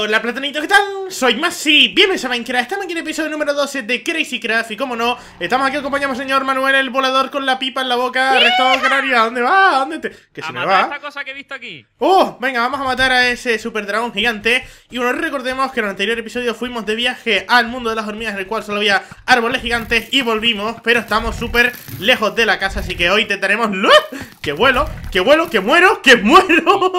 Hola platanito, ¿qué tal? Soy Masi, bienvenidos a Minecraft, estamos aquí en el episodio número 12 de Crazy Craft Y como no, estamos aquí acompañamos al señor Manuel el volador con la pipa en la boca ¿dónde va? ¿Dónde te...? Que se me va esta cosa que he visto aquí ¡Oh! Venga, vamos a matar a ese super dragón gigante Y bueno, recordemos que en el anterior episodio fuimos de viaje al mundo de las hormigas En el cual solo había árboles gigantes y volvimos Pero estamos súper lejos de la casa, así que hoy tenemos tenemos. ¡Que vuelo! ¡Que vuelo! ¡Que muero! ¡Que muero!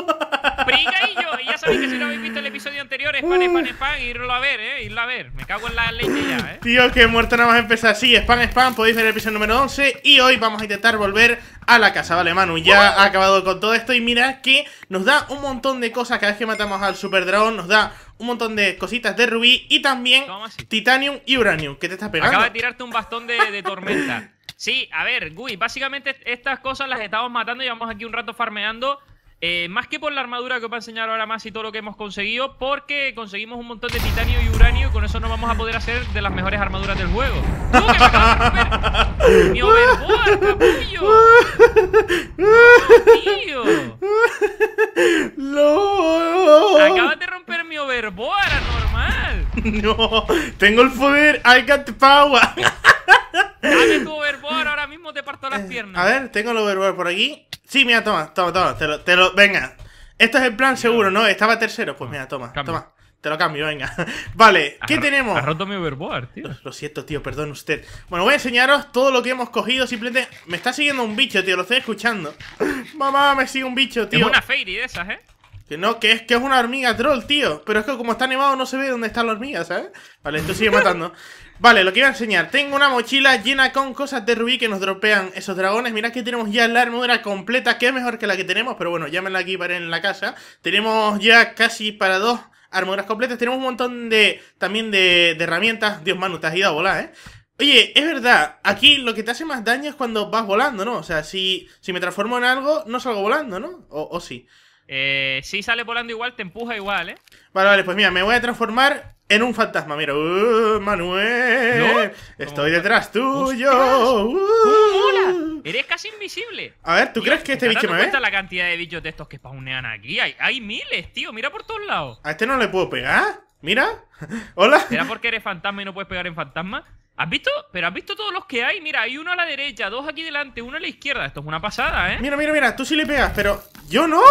Briga y yo, y ya sabéis que si no habéis visto el episodio anteriores, pan, spam, spam, uh. irlo a ver, eh, irlo a ver. Me cago en la leche ya, eh. Tío, que muerto nada más empezar. Sí, spam, spam, podéis ver el episodio número 11 y hoy vamos a intentar volver a la casa, vale, Manu. Ya uh. ha acabado con todo esto y mira que nos da un montón de cosas cada vez que matamos al super dragón, nos da un montón de cositas de rubí y también titanium y uranio. ¿Qué te estás pegando? Acaba de tirarte un bastón de, tormenta. Sí, a ver, Gui, básicamente estas cosas las estamos matando, y vamos aquí un rato farmeando eh, más que por la armadura que os va a enseñar ahora más y todo lo que hemos conseguido, porque conseguimos un montón de titanio y uranio y con eso no vamos a poder hacer de las mejores armaduras del juego. de ¡Mi overboard, capullo! ¡No, tío! Acabas de romper mi overboard, anormal. No, tengo el poder, I got the power. Dame tu overboard, ahora mismo te parto las eh, piernas. A ver, tengo el overboard por aquí. Sí, mira, toma, toma, toma, te lo, venga. Esto es el plan seguro, ¿no? Estaba tercero, pues mira, toma, toma. Te lo cambio, venga. Vale, ¿qué tenemos? Ha roto mi overboard, tío. Lo, siento, tío, perdón usted. Bueno, voy a enseñaros todo lo que hemos cogido. Simplemente me está siguiendo un bicho, tío, lo estoy escuchando. Mamá, me sigue un bicho, tío. Es una fairy de esas, ¿eh? Que no, que es que es una hormiga troll, tío. Pero es que como está animado, no se ve dónde están las hormiga, ¿sabes? Vale, esto sigue matando. Vale, lo que iba a enseñar. Tengo una mochila llena con cosas de rubí que nos dropean esos dragones. Mirad que tenemos ya la armadura completa, que es mejor que la que tenemos. Pero bueno, llámenla aquí para en la casa. Tenemos ya casi para dos armaduras completas. Tenemos un montón de también de, herramientas. Dios, Manu, te has ido a volar, ¿eh? Oye, es verdad, aquí lo que te hace más daño es cuando vas volando, ¿no? O sea, si, si me transformo en algo, no salgo volando, ¿no? o, o sí. Eh, si sale volando igual, te empuja igual, ¿eh? Vale, vale, pues mira, me voy a transformar en un fantasma. Mira, uh, Manuel, estoy detrás tuyo. Uh, hola, Eres casi invisible. A ver, ¿tú crees que este bicho me ve? la cantidad de bichos de estos que spawnean aquí? Hay, hay miles, tío, mira por todos lados. ¿A este no le puedo pegar? Mira, hola. ¿Será porque eres fantasma y no puedes pegar en fantasma? ¿Has visto? Pero has visto todos los que hay. Mira, hay uno a la derecha, dos aquí delante, uno a la izquierda. Esto es una pasada, ¿eh? Mira, mira, mira, tú sí le pegas, pero yo no.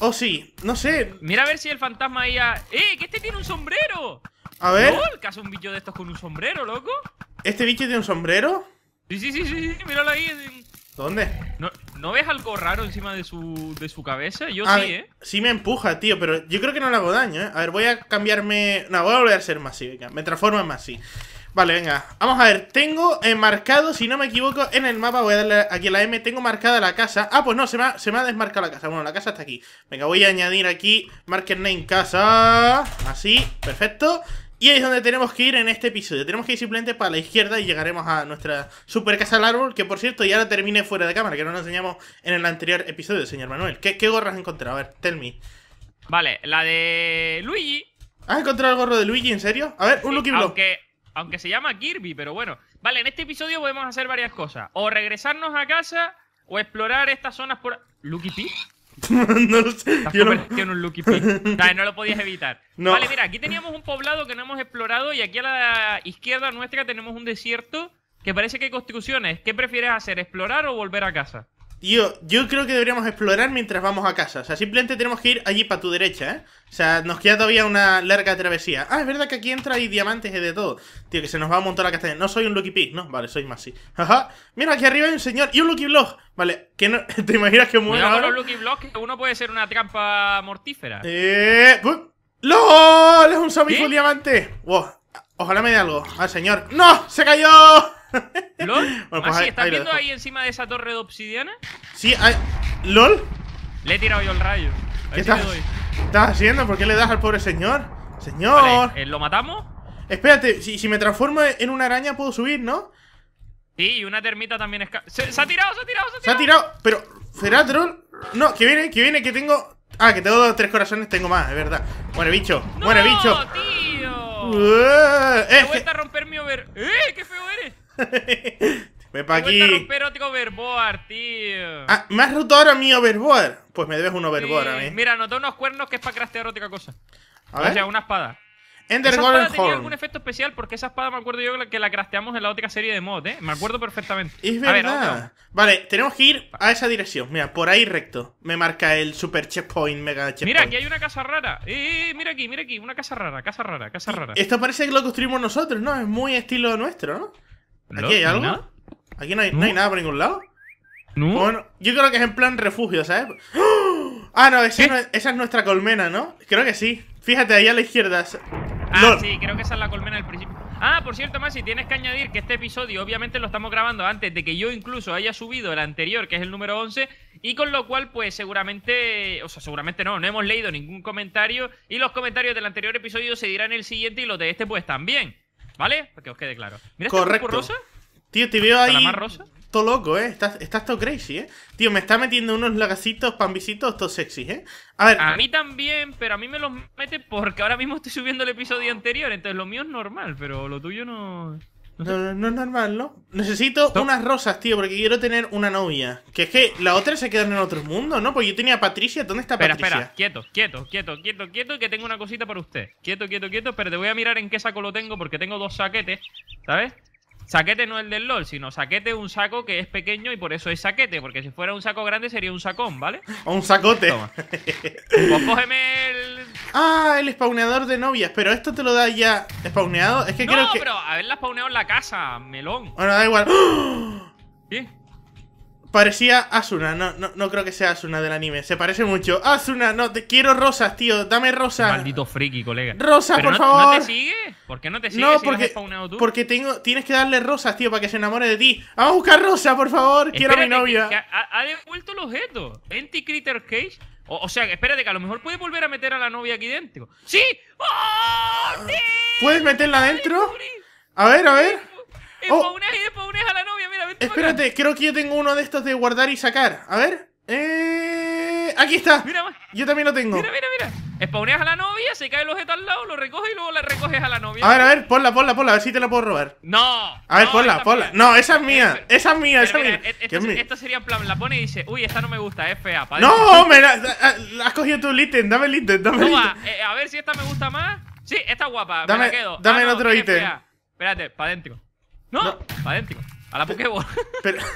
Oh, sí, no sé. Mira a ver si el fantasma ahí. ¡Eh! ¡Que este tiene un sombrero! A ver. ¿Qué hace un bicho de estos con un sombrero, loco? ¿Este bicho tiene un sombrero? Sí, sí, sí, sí, míralo ahí. ¿Dónde? No, ves algo raro encima de su, de su cabeza? Yo sí, ¿eh? Sí me empuja, tío, pero yo creo que no le hago daño, ¿eh? A ver, voy a cambiarme... No, voy a volver a ser venga. Me transformo en masiva. Vale, venga. Vamos a ver. Tengo enmarcado, eh, marcado, si no me equivoco, en el mapa. Voy a darle aquí a la M. Tengo marcada la casa. Ah, pues no, se me, ha, se me ha desmarcado la casa. Bueno, la casa está aquí. Venga, voy a añadir aquí Marker Name Casa. Así, perfecto. Y ahí es donde tenemos que ir en este episodio. Tenemos que ir simplemente para la izquierda y llegaremos a nuestra super casa del árbol. Que por cierto, ya la terminé fuera de cámara, que no la enseñamos en el anterior episodio, señor Manuel. ¿Qué, qué gorras has encontrado? A ver, tell me. Vale, la de Luigi. ¿Has encontrado el gorro de Luigi, en serio? A ver, un Lucky Block. Aunque se llama Kirby, pero bueno. Vale, en este episodio podemos hacer varias cosas. O regresarnos a casa o explorar estas zonas por... ¿Lucky P? no lo sé. un Lucky P. no lo podías evitar. Vale, mira, aquí teníamos un poblado que no hemos explorado y aquí a la izquierda nuestra tenemos un desierto que parece que hay construcciones. ¿Qué prefieres hacer, explorar o volver a casa? yo creo que deberíamos explorar mientras vamos a casa. O sea, simplemente tenemos que ir allí para tu derecha, ¿eh? O sea, nos queda todavía una larga travesía. Ah, es verdad que aquí entra y diamantes y de todo. Tío, que se nos va a montar la castaña. No soy un Lucky Pig, ¿no? Vale, soy más así. Ajá. Mira, aquí arriba hay un señor y un Lucky Block. Vale, que no... ¿te imaginas que muero? Lucky uno puede ser una trampa mortífera. Eh... ¡LOL! ¡Es un zombie diamante! Wow. Ojalá me dé algo. ¡Al señor! ¡No! ¡Se cayó! ¿LOL? Pues ¿estás viendo ahí encima de esa torre de obsidiana? Sí, hay... ¿LOL? Le he tirado yo el rayo. ¿Qué estás, haciendo? ¿Por qué le das al pobre señor? ¡Señor! Eh, ¿Lo matamos? Espérate, si, si, me transformo en una araña puedo subir, ¿no? Sí, y una termita también es Se, ha tirado, se ha tirado, se ha tirado! Se ha tirado, pero... feratrol No, que viene, que viene, que tengo... Ah, que tengo tres corazones, tengo más, es verdad. Muere, bicho, muere, no, bicho. tío! eh, a romper mi over... ¡Eh, qué feo eres! me para este aquí. erótico overboard, tío. Ah, ¿Me has roto ahora mi overboard? Pues me debes un overboard a mí. Mira, noto unos cuernos que es para craftear otra cosa. A O sea, una espada. Ender esa espada tenía algún efecto especial porque esa espada me acuerdo yo que la crafteamos en la otra serie de mod, ¿eh? Me acuerdo perfectamente. vale, tenemos que ir a esa dirección. Mira, por ahí recto. Me marca el super checkpoint, mega checkpoint. Mira, aquí hay una casa rara. Eh, eh, eh, mira aquí, mira aquí. Una casa rara, casa rara, casa rara. Esto parece que lo construimos nosotros, ¿no? Es muy estilo nuestro, ¿no? ¿Aquí hay algo? ¿Aquí no hay, nada por ningún lado? Bueno, yo creo que es en plan refugio, ¿sabes? Ah, no esa, es nuestra colmena, ¿no? Creo que sí. Fíjate, ahí a la izquierda. Ah, sí, creo que esa es la colmena del principio. Ah, por cierto, si tienes que añadir que este episodio obviamente lo estamos grabando antes de que yo incluso haya subido el anterior, que es el número 11, y con lo cual pues seguramente, o sea, seguramente no, no hemos leído ningún comentario y los comentarios del anterior episodio se dirán en el siguiente y los de este pues también. ¿Vale? Para que os quede claro. Mira este Correcto. rosa. Tío, te veo ahí. rosa. Todo loco, ¿eh? Estás, estás todo crazy, ¿eh? Tío, me está metiendo unos lagacitos, pambisitos, todo sexy, ¿eh? A ver. A mí también, pero a mí me los mete porque ahora mismo estoy subiendo el episodio anterior, entonces lo mío es normal, pero lo tuyo no. No, es normal, ¿no? Necesito unas rosas, tío, porque quiero tener una novia. Que es que la otra se quedó en otro mundo, ¿no? Pues yo tenía a Patricia, ¿dónde está Patricia? Espera, espera, quieto, quieto, quieto, quieto, quieto, que tengo una cosita para usted. Quieto, quieto, quieto, pero te voy a mirar en qué saco lo tengo porque tengo dos saquetes, ¿sabes? Saquete no el del LOL, sino saquete un saco que es pequeño y por eso es saquete, porque si fuera un saco grande sería un sacón, ¿vale? O un sacote. Toma. Pues cógeme el Ah, el spawnador de novias, pero esto te lo da ya spawneado. Es que no, creo que. No, pero haberla spawneado en la casa, melón. Bueno, da igual. ¿Qué? Parecía Asuna, no, no, creo que sea Asuna del anime. Se parece mucho. Asuna, no, te quiero rosas, tío. Dame rosas. Maldito friki, colega. ¡Rosa, por favor. ¿No te sigue? ¿Por qué no te sigue? No, si porque, has tú? porque tengo, tienes que darle rosas, tío, para que se enamore de ti. Vamos a buscar rosas, por favor. quiero a mi novia. ha, devuelto el objeto. Anti Critter Cage o, o, sea, espérate que a lo mejor puedes volver a meter a la novia aquí dentro. ¡Sí! ¡Oh, sí! puedes meterla dentro? A ver, a ver. Espaunes y oh. a la novia, mira, Espérate, creo que yo tengo uno de estos de guardar y sacar. A ver. Eh, aquí está. yo también lo tengo. Mira, mira, mira. Spawneas a la novia, se cae el objeto al lado, lo recoges y luego le recoges a la novia. A ver, a ver, ponla, ponla, ponla, a ver si te la puedo robar. No. A ver, ponla, ponla. No, esa es mía, esa es mía, esa este mía. Esta, es mía. Esta sería en plan, la pone y dice, uy, esta no me gusta, es fea. No, me la, has cogido tu ítem, dame el ítem, dame el ítem. Eh, a ver si esta me gusta más. Sí, esta es guapa, me la quedo. Ah, dame el otro ítem. Espérate, para adentro. No, Pa' para a la Pokéball?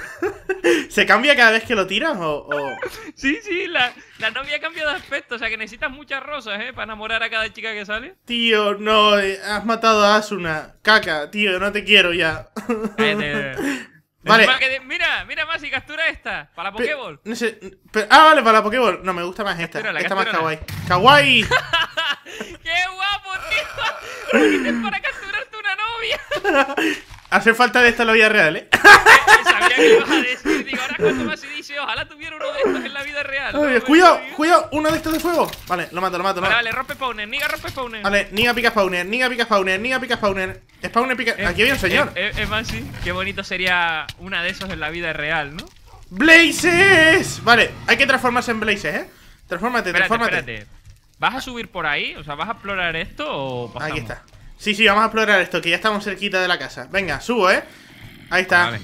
¿Se cambia cada vez que lo tiras o...? Sí, sí, la, la, novia cambiado de aspecto. O sea, que necesitas muchas rosas, ¿eh? Para enamorar a cada chica que sale. Tío, no, eh, has matado a Asuna. Caca, tío, no te quiero ya. Vale. mira, mira más y captura esta. Para la Pokéball. No sé, pero, ah, vale, para la Pokéball. No, me gusta más esta. esta más kawaii. ¡Kawaii! ¡Qué guapo, tío! Lo qué para capturarte una novia? Hace falta de esta en la vida real, ¿eh? Sabía que ibas a decir, digo, ahora cuando más se dice, ojalá tuviera uno de estos en la vida real. cuidado, cuidado, uno de estos de fuego. Vale, lo mato, lo mato. Vale, vale, rompe spawner, niga rompe spawner. Vale, niga pica spawner, niga pica spawner, niga pica spawner. Spawner pica. Eh, aquí viene un eh, señor. Es eh, eh, más, sí. Qué bonito sería una de esos en la vida real, ¿no? ¡Blazes! Vale, hay que transformarse en blazes, ¿eh? Transformate, espérate, Espérate. ¿Vas a subir por ahí? O sea, ¿vas a explorar esto o Aquí está. Sí, sí, vamos a explorar esto, que ya estamos cerquita de la casa. Venga, subo, ¿eh? Ahí está.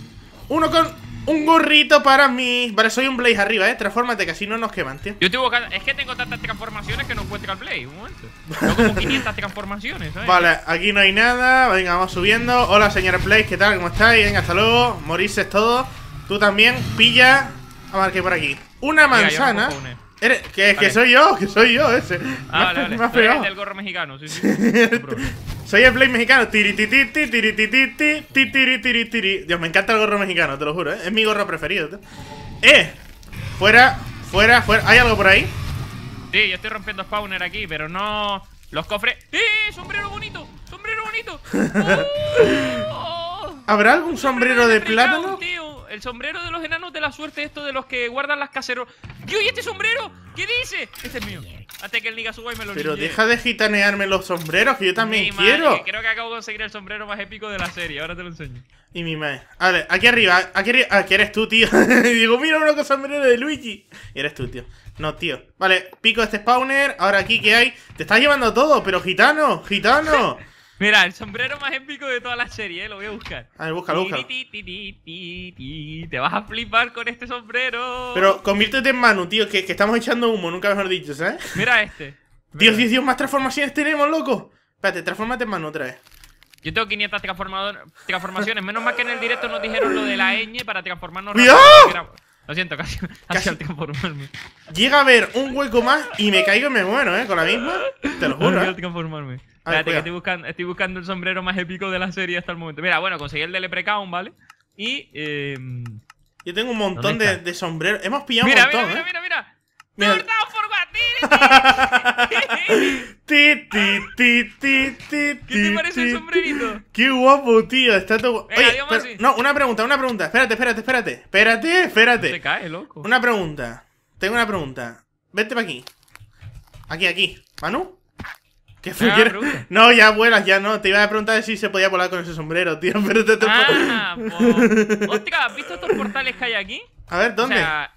Uno con... Un gorrito para mí. Vale, soy un Blaze arriba, eh. Transformate, que así no nos queman, tío. Yo tengo Es que tengo tantas transformaciones que no encuentro al Blaze. Un momento. Tengo como 500 transformaciones, ¿sabes? Vale, aquí no hay nada. Venga, vamos subiendo. Hola, señor Blaze, ¿qué tal? ¿Cómo estáis? Venga, hasta luego. Morís todo. Tú también. Pilla. a ver qué por aquí. Una manzana. Que, soy yo, que soy yo ese. Ah, vale, vale. gorro mexicano, sí, sí. soy el play mexicano. Dios, me encanta el gorro mexicano, te lo juro, ¿eh? Es mi gorro preferido. ¡Eh! Fuera, fuera, fuera. ¿Hay algo por ahí? Sí, yo estoy rompiendo spawner aquí, pero no. Los cofres. ¡Eh! ¡Sombrero bonito! ¡Sombrero bonito! ¡Oh! ¿Habrá algún sombrero, de, plátano? Tío. El sombrero de los enanos de la suerte, esto de los que guardan las caseros y este sombrero? ¿Qué dice? Este es mío. Hasta que el nigga suba y me lo Pero deja de gitanearme los sombreros, que yo también quiero. creo que acabo de conseguir el sombrero más épico de la serie. Ahora te lo enseño. Y mi madre. A ver, aquí arriba. Aquí ah, eres tú, tío. digo, mira uno con sombrero de Luigi. Y eres tú, tío. No, tío. Vale, pico este spawner. Ahora aquí, ¿qué hay? Te estás llevando todo, pero gitano, gitano. Mira, el sombrero más épico de toda la serie, eh, lo voy a buscar. A ver, búscalo, Te vas a flipar con este sombrero. Pero conviértete en Manu, tío, que, estamos echando humo, nunca mejor dicho, ¿sabes? Mira este. Dios, Dios, Dios, más transformaciones tenemos, loco. Espérate, transformate en Manu otra vez. Yo tengo 500 transformaciones. Menos mal que en el directo nos dijeron lo de la ñ para transformarnos. Lo siento, casi, casi al tiempo formarme. Llega a haber un hueco más y me caigo y me muero, ¿eh? Con la misma. Te lo juro. No, ¿eh? formarme. Espérate, que estoy buscando, estoy buscando el sombrero más épico de la serie hasta el momento. Mira, bueno, conseguí el de Leprechaun, ¿vale? Y. Eh, Yo tengo un montón de, sombreros. Hemos pillado un montón. Mira, mira, ¿eh? mira, mira me he por por what? ti, ti, ti, ti, ti, ¿Qué te parece el sombrerito? Qué guapo, tío. Está todo. Oye, no, una pregunta, una pregunta. Espérate, espérate, espérate. Espérate, espérate. No cae, loco. Una pregunta. Tengo una pregunta. Vete para aquí. Aquí, aquí. ¿Manu? ¿Qué fue? Ah, no, ya vuelas, ya no. Te iba a preguntar si se podía volar con ese sombrero, tío. Pero te, te... Ah, Hostia, ¿has visto estos portales que hay aquí? A ver, ¿dónde? ah,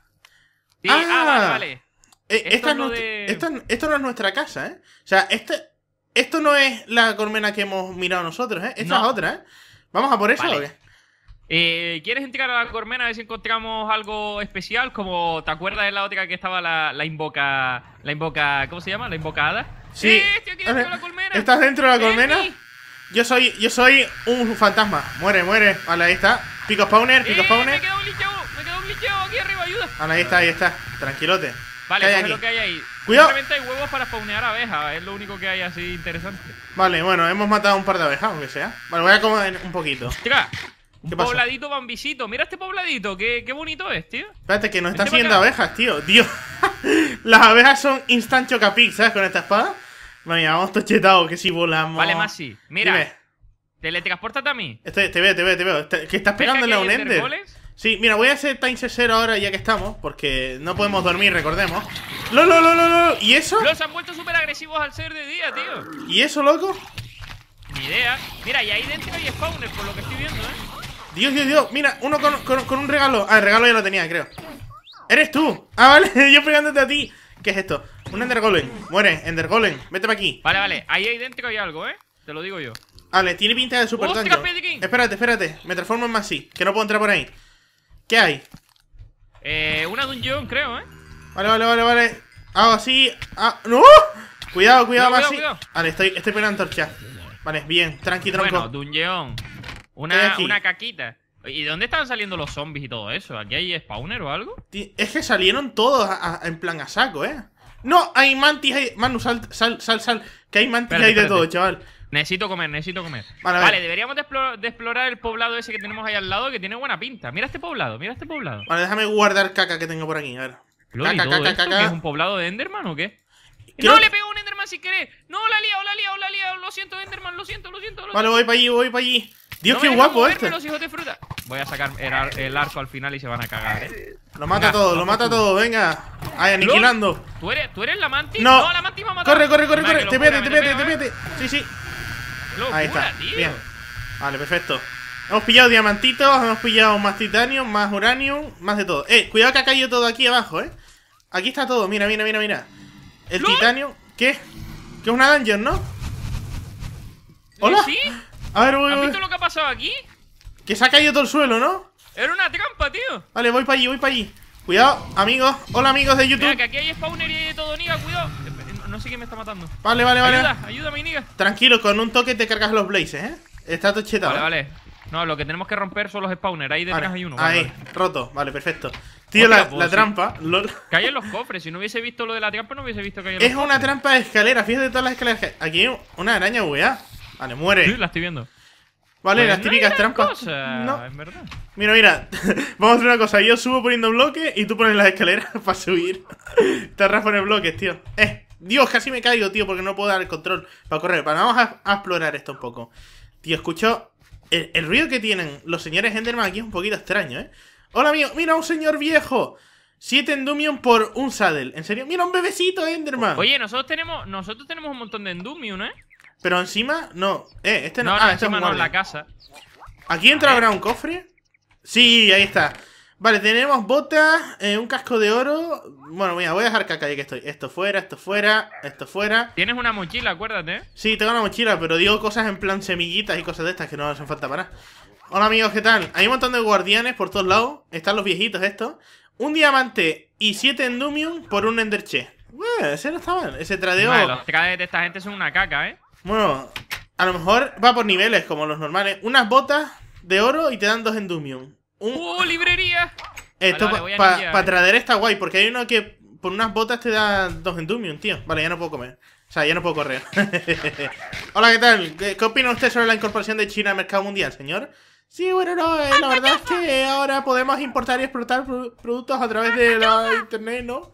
ah, vale, ah. vale. Eh, esto no es nuestra casa, ¿eh? O sea, este, esto no es la colmena que hemos mirado nosotros, ¿eh? Esta es otra, ¿eh? Vamos a por eso, Eh, ¿Quieres entrar a la colmena a ver si encontramos algo especial? Como te acuerdas de la ótica que estaba la, invoca. La invoca. ¿Cómo se llama? La invocada. Sí. ¡Eh, estoy aquí dentro de la colmena. ¿Estás dentro de la ¡Eh, colmena? yo soy. Yo soy un fantasma. Muere, muere. Vale, ahí está. Pico spawner, pico spawner. Me quedo un licheo, me quedo un aquí arriba, ayuda. ahí está, ahí está. Tranquilote. Vale, lo que hay ahí. Cuidado. Simplemente hay huevos para spawnear abejas, es lo único que hay así interesante. Vale, bueno, hemos matado un par de abejas, aunque sea. Vale, voy a comer un poquito. Tira, un pobladito bambisito. Mira este pobladito, qué, qué, bonito es, tío. Espérate, que nos este están haciendo abejas, tío. Dios. Las abejas son instant chocapic, ¿sabes? Con esta espada. Vale, vamos tochetados, que si volamos. Vale, Masi, mira. Dime. Teletransportate a mí. te veo, te veo, te veo. ¿Qué estás pegando en la Ender? Sí, mira, voy a hacer time 0 ahora ya que estamos, porque no podemos dormir, recordemos. ¡Lo, lo, lo, lo, lo! ¿Y eso? Los han vuelto súper agresivos al ser de día, tío. ¿Y eso, loco? Ni idea. Mira, y ahí dentro hay spawners, por lo que estoy viendo, ¿eh? Dios, Dios, Dios. Mira, uno con, con, un regalo. Ah, el regalo ya lo tenía, creo. ¡Eres tú! Ah, vale, yo pegándote a ti. ¿Qué es esto? Un Ender Golem. Muere, Ender Golem. Vete para aquí. Vale, vale. Ahí hay dentro hay algo, ¿eh? Te lo digo yo. Vale, tiene pinta de super Espérate, espérate. Me transformo en Masi, que no puedo entrar por ahí. ¿Qué hay? Eh, una dungeon, creo, ¿eh? Vale, vale, vale, vale. Hago ah, así. Ah, ¡No! Cuidado, cuidado, así. Vale, estoy, estoy pegando antorcha. Vale, bien, tranqui, tronco. Bueno, dungeon. Una, una caquita. ¿Y dónde estaban saliendo los zombies y todo eso? ¿Aquí hay spawner o algo? Es que salieron todos en plan a saco, ¿eh? No, hay mantis, hay... Manu, sal, sal, sal, sal. Que hay mantis, y hay de todo, chaval. Necesito comer, necesito comer. Vale, deberíamos de, explorar el poblado ese que tenemos ahí al lado, que tiene buena pinta. Mira este poblado, mira este poblado. Vale, déjame guardar caca que tengo por aquí, a ver. ¿Es un poblado de Enderman o qué? ¡No, le pegó un Enderman si querer! ¡No, la liado, la liado, la liado! Lo siento, Enderman, lo siento, lo siento. Vale, voy para allí, voy para allí. Dios, qué guapo eh. este. Los hijos de fruta. Voy a sacar el, arco al final y se van a cagar, eh. Lo mata todo, lo, mata todo, venga. ahí, aniquilando. ¿Tú eres, ¿Tú eres la mantis? No, la mantis va a matar. Corre, corre, corre, corre. Te mete, te mete. te mete. ¿eh? Sí, sí. Ahí está, bien. Vale, perfecto. Hemos pillado diamantitos, hemos pillado más titanio, más uranio, más de todo. Eh, cuidado que ha caído todo aquí abajo, eh. Aquí está todo, mira, mira, mira, mira. El titanio. ¿Qué? Que es una dungeon, ¿no? ¿Eh, ¿Hola? A ver, voy, ¿Has visto lo que ha pasado aquí? Que se ha caído todo el suelo, ¿no? Era una trampa, tío. Vale, voy para allí, voy para allí. Cuidado, amigos. Hola, amigos de YouTube. Mira, que aquí hay spawner y de todo, niga, cuidado no sé quién me está matando. Vale, vale, vale. Ayuda, ayúdame, niga Tranquilo, con un toque te cargas los blazes, ¿eh? Está tochetado Vale, ¿eh? vale. No, lo que tenemos que romper son los spawners. Ahí detrás hay uno. ahí, roto. Vale, perfecto. Tío, la, pues trampa. los cofres. Si no hubiese visto lo de la trampa, no hubiese visto que hay Es una trampa de escalera. Fíjate todas las escaleras. Aquí hay una araña weá Vale, muere. Sí, la estoy viendo. Vale, pues las típicas trampas. no, Es verdad. Mira, mira. Vamos a hacer una cosa. Yo subo poniendo bloques y tú pones las escaleras para subir. Te arras poner bloques, tío. Eh. Dios, casi me caigo, tío, porque no puedo dar el control para correr. Para, vamos a, explorar esto un poco. Tío, escucho... El, ruido que tienen los señores Enderman aquí es un poquito extraño, ¿eh? Hola, mío! Mira, un señor viejo. Siete Endumion por un Saddle. En serio, mira, un bebecito Enderman. Oye, nosotros tenemos, nosotros tenemos un montón de Endumion, ¿eh? Pero encima, no. Eh, este no. Ah, este es la casa. ¿Aquí entra un cofre? Sí, ahí está. Vale, tenemos botas, eh, un casco de oro. Bueno, mira, voy a dejar caca ahí que estoy. Esto fuera, esto fuera, esto fuera. Tienes una mochila, acuérdate. Sí, tengo una mochila, pero digo cosas en plan semillitas y cosas de estas que no hacen falta para nada. Hola amigos, ¿qué tal? Hay un montón de guardianes por todos lados. Están los viejitos estos. Un diamante y siete endumium por un enderche. Bueno, ese no está mal. Ese tradeo... Vale, los trades de esta gente son una caca, ¿eh? Bueno, a lo mejor va por niveles, como los normales. Unas botas de oro y te dan dos endumium. ¡Uh, librería! Esto para traer está guay, porque hay uno que por unas botas te da dos endumium, tío. Vale, ya no puedo comer. O sea, ya no puedo correr. Hola, ¿qué tal? ¿Qué opina usted sobre la incorporación de China al mercado mundial, señor? Sí, bueno, eh, la verdad es que ahora podemos importar y explotar productos a través ¡Ah, de la internet, ¿no?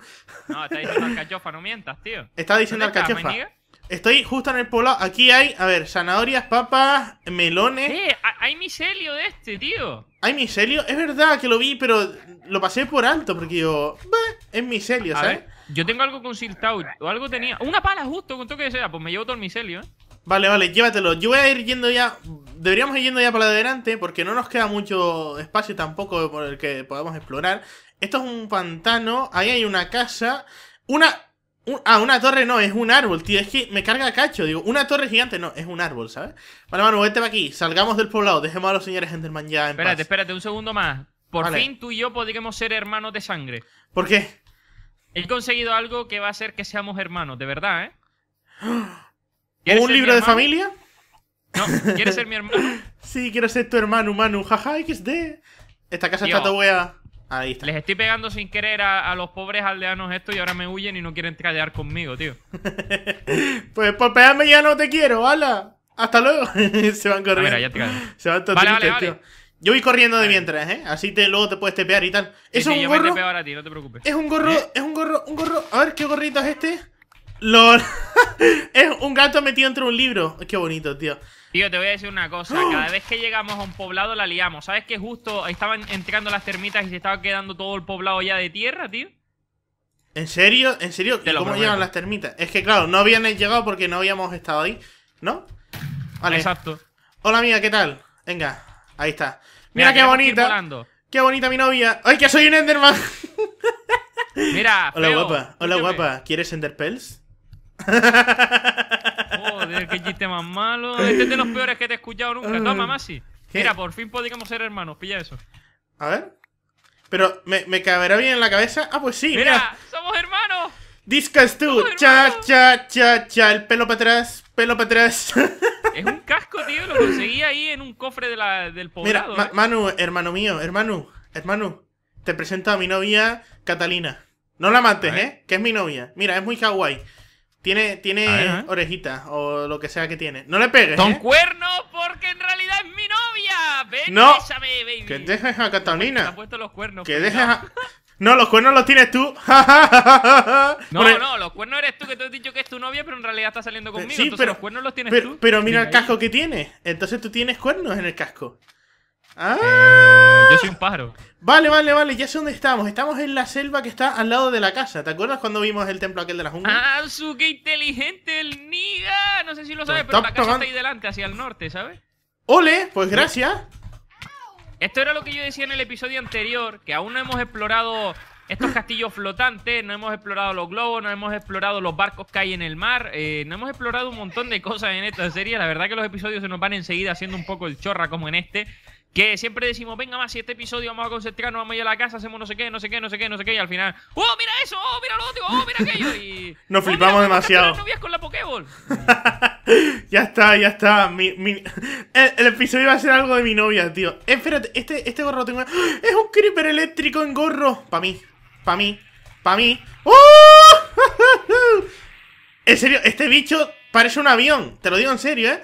No, está diciendo alcachofa, no mientas, tío. Está diciendo alcachofa. Estoy justo en el poblado. Aquí hay, a ver, zanahorias, papas, melones. Eh, hay micelio de este, tío. ¿Hay micelio? Es verdad que lo vi, pero lo pasé por alto porque yo. Bah, es micelio, ¿sabes? yo tengo algo con Sirtau. o algo tenía. Una pala justo, con todo que sea. Pues me llevo todo el micelio, ¿eh? Vale, vale, llévatelo. Yo voy a ir yendo ya. Deberíamos ir yendo ya para adelante porque no nos queda mucho espacio tampoco por el que podamos explorar. Esto es un pantano. Ahí hay una casa. Una ah, una torre no, es un árbol, tío. Es que me carga el cacho. Digo, una torre gigante no, es un árbol, ¿sabes? Vale, Manu, vete aquí. Salgamos del poblado. Dejemos a los señores Enderman ya en Espérate, espérate, un segundo más. Por fin tú y yo podríamos ser hermanos de sangre. ¿Por qué? He conseguido algo que va a hacer que seamos hermanos, de verdad, ¿eh? ¿Un libro de familia? No, ¿quieres ser mi hermano? sí, quiero ser tu hermano humano. Jaja, XD. Esta casa está toda Ahí está. Les estoy pegando sin querer a, los pobres aldeanos esto y ahora me huyen y no quieren callar conmigo, tío. pues por pues, pegarme ya no te quiero, hala. Hasta luego. Se van corriendo. Ah, Se van todos Tío. Yo voy corriendo de mientras, ¿eh? Así te, luego te puedes tepear y tal. es un gorro. Es ¿Eh? un gorro, es un gorro, un gorro. A ver, ¿qué gorrito es este? LOL. es un gato metido entre un libro. Qué bonito, tío. Tío, te voy a decir una cosa. ¡Ah! Cada vez que llegamos a un poblado la liamos. ¿Sabes que justo estaban entrando las termitas y se estaba quedando todo el poblado ya de tierra, tío? ¿En serio? ¿En serio? ¿Cómo llegan las termitas? Es que claro, no habían llegado porque no habíamos estado ahí, ¿no? Vale. Exacto. Hola amiga, ¿qué tal? Venga, ahí está. Mira, qué bonita. Qué bonita mi novia. ¡Ay, que soy un Enderman! Mira, Hola guapa, hola guapa. ¿Quieres Enderpells? qué chiste más malo. Este es de los peores que te he escuchado nunca. Toma, Masi. Mira, por fin podríamos ser hermanos. Pilla eso. A ver. Pero, ¿me, me caberá bien en la cabeza? Ah, pues sí. Mira, somos hermanos. Discas tú. Cha, cha, cha, cha. El pelo para atrás. Pelo para atrás. es un casco, tío. Lo conseguí ahí en un cofre de la, del poblado. Mira, eh. Manu, hermano mío. Hermano. Hermano. Te presento a mi novia, Catalina. No la mates, ¿eh? Que es mi novia. Mira, es muy kawaii. Tiene, tiene orejitas o lo que sea que tiene. No le pegues. Son ¿eh? cuernos porque en realidad es mi novia. Ven, no. baby. Que dejes a Catalina. puesto los cuernos. Que dejes a... No, los cuernos los tienes tú. no, e- no, los cuernos eres tú que te has dicho que es tu novia, pero en realidad está saliendo eh, conmigo. Sí, pero los cuernos los tienes tú. Pero mira el casco que tienes. Entonces tú tienes cuernos en el casco. Ah. Eh, yo soy un pájaro. Vale, vale, vale, ya sé dónde estamos. Estamos en la selva que está al lado de la casa. ¿Te acuerdas cuando vimos el templo aquel de la jungla? ¡Ah, su qué inteligente el Niga! No sé si lo sabes, pero la casa está ahí delante, hacia el norte, ¿sabes? ¡Ole! Pues gracias. Esto era lo que yo decía en el episodio anterior, que aún no hemos explorado estos castillos flotantes, no hemos explorado los globos, no hemos explorado los barcos que hay en el mar, eh, no hemos explorado un montón de cosas en esta serie. La verdad que los episodios se nos van enseguida haciendo un poco el chorra como en este que siempre decimos, venga más, si este episodio vamos a concentrarnos, vamos a ir a la casa, hacemos no sé qué, no sé qué, no sé qué, no sé qué, y al final, ¡oh, mira eso! ¡oh, mira lo otro! ¡oh, mira aquello! Y, Nos oh, flipamos mira, demasiado. novias con la Pokéball! ya está, ya está. Mi, mi... El, episodio iba a ser algo de mi novia, tío. espérate, este, este gorro tengo... ¡Ah! ¡Es un creeper eléctrico en gorro! Pa' mí, pa' mí, pa' mí. ¡Oh! en serio, este bicho parece un avión, te lo digo en serio, ¿eh?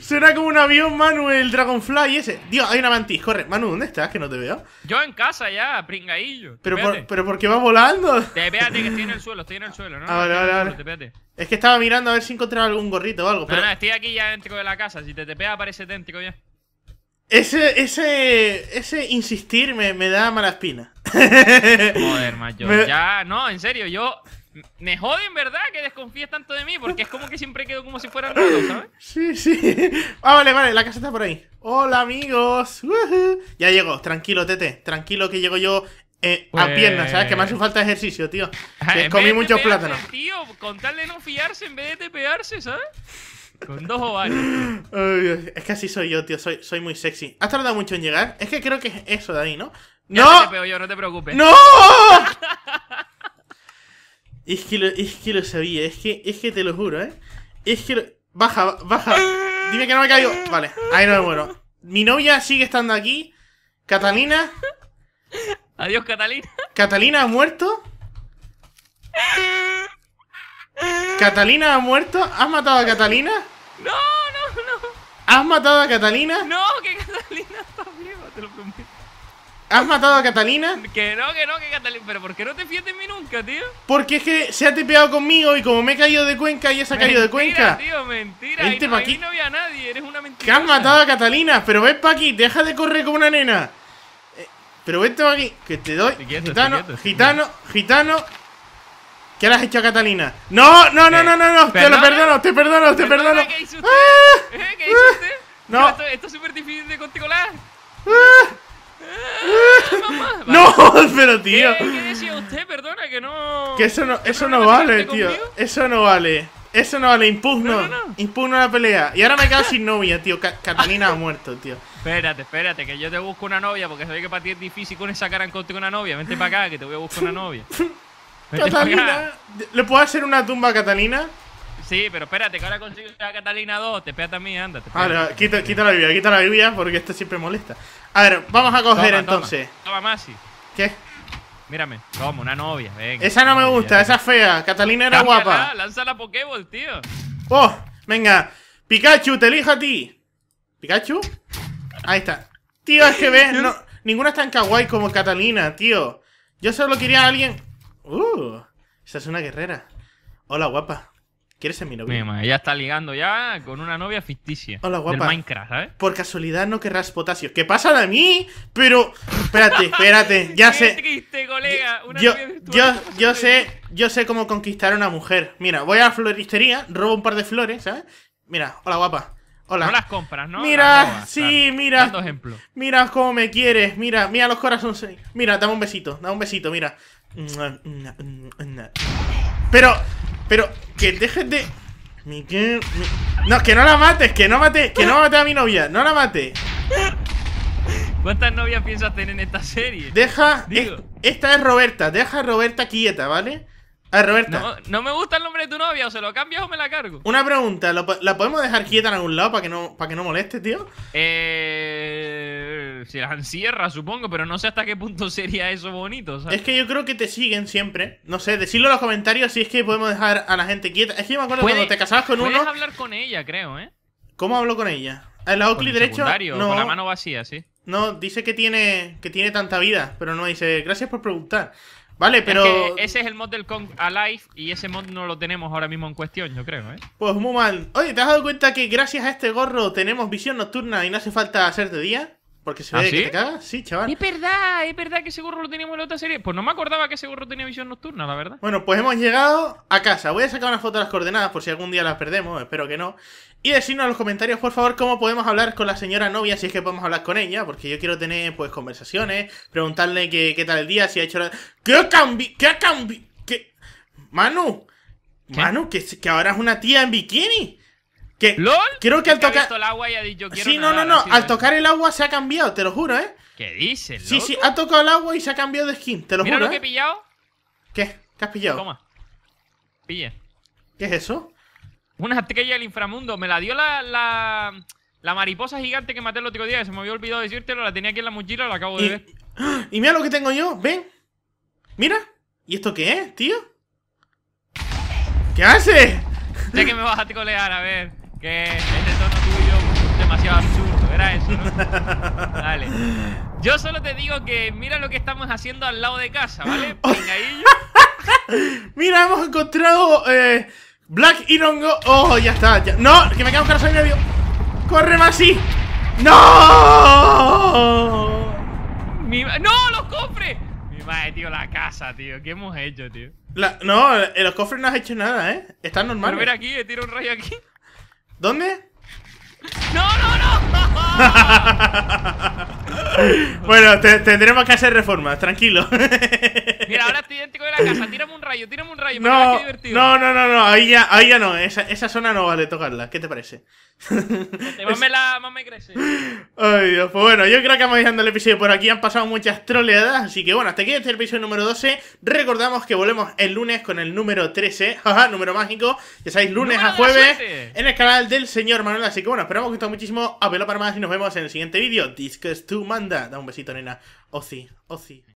Suena como un avión, Manuel. el Dragonfly ese. Dios, hay una mantis, corre. Manu, ¿dónde estás? Que no te veo. Yo en casa ya, pringadillo. Pero pero ¿por qué va volando? Te que estoy en el suelo, estoy en el suelo, ¿no? Ah, es que estaba mirando a ver si encontraba algún gorrito o algo. pero... no, estoy aquí ya dentro de la casa. Si te te pega parece dentro ya. Ese, ese, ese insistir me, da mala espina. Joder, macho. Ya, no, en serio, yo me jode en verdad que desconfíes tanto de mí, porque es como que siempre quedo como si fuera raro, ¿sabes? Sí, sí. Ah, vale, vale, la casa está por ahí. Hola, amigos. Ya llego, tranquilo, Tete. Tranquilo que llego yo eh, a pues piernas, ¿sabes? Que me hace falta ejercicio, tío. Que comí muchos plátanos. Tío, con tal de no fiarse en vez de tepearse, ¿sabes? Con dos ovarios. es que así soy yo, tío. Soy, soy muy sexy. ¿Has tardado mucho en llegar? Es que creo que es eso de ahí, ¿no? ¡No! Te yo, no te preocupes. ¡No! Es que lo, es que lo sabía, es que, es que te lo juro, ¿eh? Es que lo... Baja, baja. Dime que no me caigo. Vale, ahí no me muero. Mi novia sigue estando aquí. Catalina. Adiós, Catalina. Catalina ha muerto. Catalina ha muerto. ¿Has matado a Catalina? No, no, no. ¿Has matado a Catalina? No, que Catalina está viva, te lo prometo. ¿Has matado a Catalina? Que no, que no, que Catalina. Pero ¿por qué no te fíes de mí nunca, tío? Porque es que se ha tipeado conmigo y como me he caído de cuenca y ella se ha caído de cuenca. Tío, mentira. Vente pa' aquí. no había nadie, eres una mentira. Que has matado a Catalina, pero ven pa' aquí, deja de correr como una nena. Eh, pero vente pa' aquí, que te doy. gitano, gitano, gitano. ¿Qué le has hecho a Catalina? No, no, no, no, no, no. Te lo perdono, te perdono, te perdono. ¿Qué hizo usted? Ah. ¿Eh? ¿Qué hizo usted? No. Esto, es súper difícil de ¡Ah! no, pero tío. ¿Qué, decía usted? Perdona que no. Que eso no, eso no vale, tío. Eso no vale. Eso no vale, impugno. Impugno la pelea. Y ahora me quedo sin novia, tío. Catalina ha muerto, tío. Espérate, espérate, que yo te busco una novia porque sabéis que para ti es difícil con esa cara encontrar una novia. Vente para acá, que te voy a buscar una novia. Catalina, ¿le puedo hacer una tumba a Catalina? Sí, pero espérate, que ahora consigo a Catalina 2. Te espérate a mí, anda. quita, quita, la biblia, quita la biblia porque esto siempre molesta. A ver, vamos a coger entonces. Toma, ¿Qué? Mírame, como una novia, venga. Esa no me gusta, esa es fea. Catalina era guapa. Lanza la Pokéball, tío. Oh, venga. Pikachu, te elijo a ti. ¿Pikachu? Ahí está. Tío, es que ves, no, ninguna es tan kawaii como Catalina, tío. Yo solo quería a alguien. Uh, esa es una guerrera. Hola, guapa. ¿Quieres ser mi novia? ella está ligando ya con una novia ficticia. Hola, guapa. Del Minecraft, ¿sabes? Por casualidad no querrás potasio. ¿Qué pasa de mí? Pero. Espérate, espérate. Ya Qué sé. colega. yo, yo, yo sé. Yo sé cómo conquistar a una mujer. Mira, voy a la floristería, robo un par de flores, ¿sabes? Mira, hola, guapa. Hola. No las compras, ¿no? Mira, sí, mira. ejemplo. Mira cómo me quieres. Mira, mira los corazones. Mira, dame un besito, dame un besito, mira. Pero, pero que dejes de... No, que no la mates, que no mate, que no a mi novia, no la mate. ¿Cuántas novias piensas tener en esta serie? Deja... digo esta es Roberta, deja a Roberta quieta, ¿vale? A Roberta. No, me gusta el nombre de tu novia, o se lo cambias o me la cargo. Una pregunta, ¿la podemos dejar quieta en algún lado para que no, para que no moleste, tío? Eh se las encierra, supongo, pero no sé hasta qué punto sería eso bonito. ¿sabes? Es que yo creo que te siguen siempre. No sé, decirlo en los comentarios si es que podemos dejar a la gente quieta. Es que yo me acuerdo cuando te casabas con puedes uno. hablar con ella, creo, ¿eh? ¿Cómo hablo con ella? El Oakley clic derecho. No, con la mano vacía, sí. No, dice que tiene, que tiene tanta vida, pero no dice, gracias por preguntar. Vale, pero. Es ese es el mod del Kong Alive y ese mod no lo tenemos ahora mismo en cuestión, yo creo, ¿eh? Pues muy mal. Oye, ¿te has dado cuenta que gracias a este gorro tenemos visión nocturna y no hace falta hacer de día? Porque se ¿Ah, ve que te sí, chaval. Es verdad, es verdad que ese gorro lo teníamos en la otra serie. Pues no me acordaba que ese tenía visión nocturna, la verdad. Bueno, pues hemos llegado a casa. Voy a sacar una foto de las coordenadas por si algún día las perdemos, espero que no. Y decirnos en los comentarios, por favor, cómo podemos hablar con la señora novia, si es que podemos hablar con ella, porque yo quiero tener, pues, conversaciones, preguntarle qué, tal el día, si ha hecho... La... ¿Qué cambi... ¿Qué ha cambi... ¿Qué... Manu, Manu, que, que ahora es una tía en bikini. Que ¿Lol? Creo que al tocar. el agua dicho, sí, no, no, no. Al tocar el agua se ha cambiado, te lo juro, ¿eh? ¿Qué dices, loco? Sí, sí, ha tocado el agua y se ha cambiado de skin, te lo Mira juro. Lo ¿eh? que he pillado? ¿Qué? ¿Qué has pillado? Toma. Pille. ¿Qué es eso? Una estrella del inframundo. Me la dio la, la, la mariposa gigante que maté el otro día. se me había olvidado decírtelo. La tenía aquí en la mochila, la acabo de ver. Y mira lo que tengo yo, ven. Mira. ¿Y esto qué es, tío? ¿Qué haces? ya que me vas a colear, a ver que este tono tuyo es demasiado absurdo. Era eso, ¿no? Dale. Yo solo te digo que mira lo que estamos haciendo al lado de casa, ¿vale? mira, hemos encontrado eh, Black Black Go… Oh, ya está. Ya. No, que me quedo con medio. ¡Corre más así! ¡No! Mi... ¡No! ¡Los cofres! Mi madre, tío, la casa, tío. ¿Qué hemos hecho, tío? No, en los cofres no has hecho nada, ¿eh? Estás normal. Pero ver aquí, eh, tiro un rayo aquí. ¿Dónde? ¡No, no, no! bueno, tendremos que hacer reformas, tranquilo. Mira, ahora estoy idéntico de la casa. Tírame un rayo, tírame un rayo. No, no, no, no, no. Ahí ya, ahí no. Esa, zona no vale tocarla. ¿Qué te parece? Más me, crece. Ay, Dios. Pues bueno, yo creo que vamos dejando el episodio por aquí. Han pasado muchas troleadas. Así que bueno, hasta aquí el este episodio número 12. Recordamos que volvemos el lunes con el número 13. número mágico. Ya sabéis, lunes a jueves en el canal del señor Manuel. Así que bueno, Hemos gustado muchísimo. A verlo para más y nos vemos en el siguiente vídeo. Discus tú manda. Da un besito, nena. Ozi, ozi.